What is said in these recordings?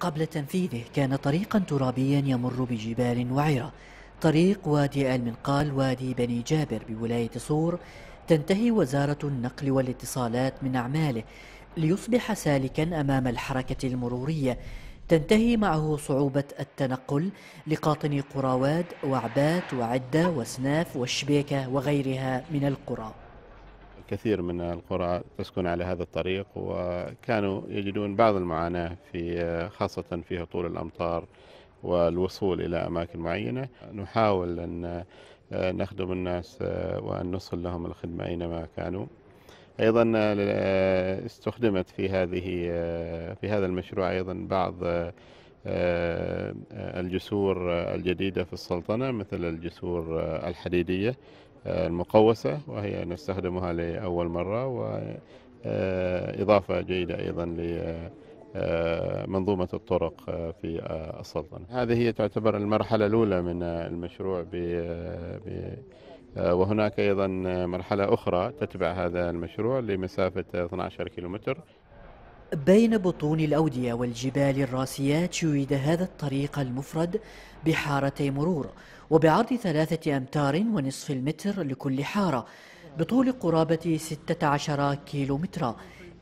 قبل تنفيذه كان طريقا ترابيا يمر بجبال وعرة طريق وادي المنقال وادي بني جابر بولاية صور تنتهي وزارة النقل والاتصالات من أعماله ليصبح سالكا أمام الحركة المرورية تنتهي معه صعوبة التنقل لقاطني قراواد وعبات وعدة وسناف والشبيكة وغيرها من القرى كثير من القرى تسكن على هذا الطريق وكانوا يجدون بعض المعاناة في خاصة في هطول الأمطار والوصول إلى أماكن معينة نحاول أن نخدم الناس وأن نصل لهم الخدمة أينما كانوا أيضا استخدمت في هذه في هذا المشروع أيضا بعض الجسور الجديدة في السلطنة مثل الجسور الحديدية المقوسة وهي نستخدمها لأول مرة وإضافة آه، جيدة أيضا لمنظومة آه، آه، الطرق في السلطنة هذه هي تعتبر المرحلة الأولى من المشروع ب وهناك أيضا مرحلة أخرى تتبع هذا المشروع لمسافة 12 كيلومتر بين بطون الأودية والجبال الراسيات شويد هذا الطريق المفرد بحارتي مرور وبعرض ثلاثة أمتار ونصف المتر لكل حارة بطول قرابة 16 كيلو مترا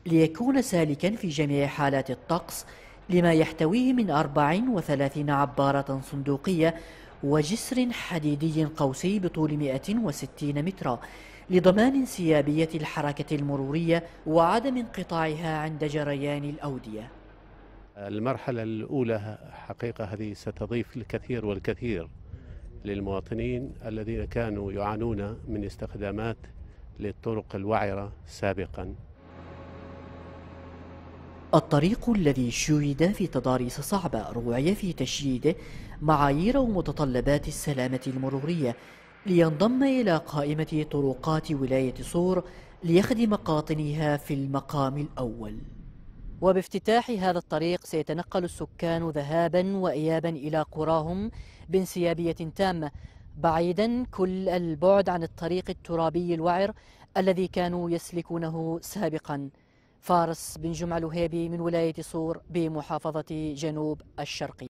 ليكون سالكا في جميع حالات الطقس لما يحتويه من 34 عبارة صندوقية وجسر حديدي قوسي بطول 160 مترا لضمان انسيابية الحركة المرورية وعدم انقطاعها عند جريان الأودية المرحلة الأولى حقيقة هذه ستضيف الكثير والكثير للمواطنين الذين كانوا يعانون من استخدامات للطرق الوعرة سابقاً الطريق الذي شيد في تضاريس صعبة روعي في تشييده معايير ومتطلبات السلامة المرورية لينضم إلى قائمة طرقات ولاية صور ليخدم قاطنيها في المقام الأول وبافتتاح هذا الطريق سيتنقل السكان ذهابا وإيابا إلى قراهم بانسيابية تامة بعيدا كل البعد عن الطريق الترابي الوعر الذي كانوا يسلكونه سابقا فارس بن جمعة الوهيبي من ولاية صور بمحافظة جنوب الشرقي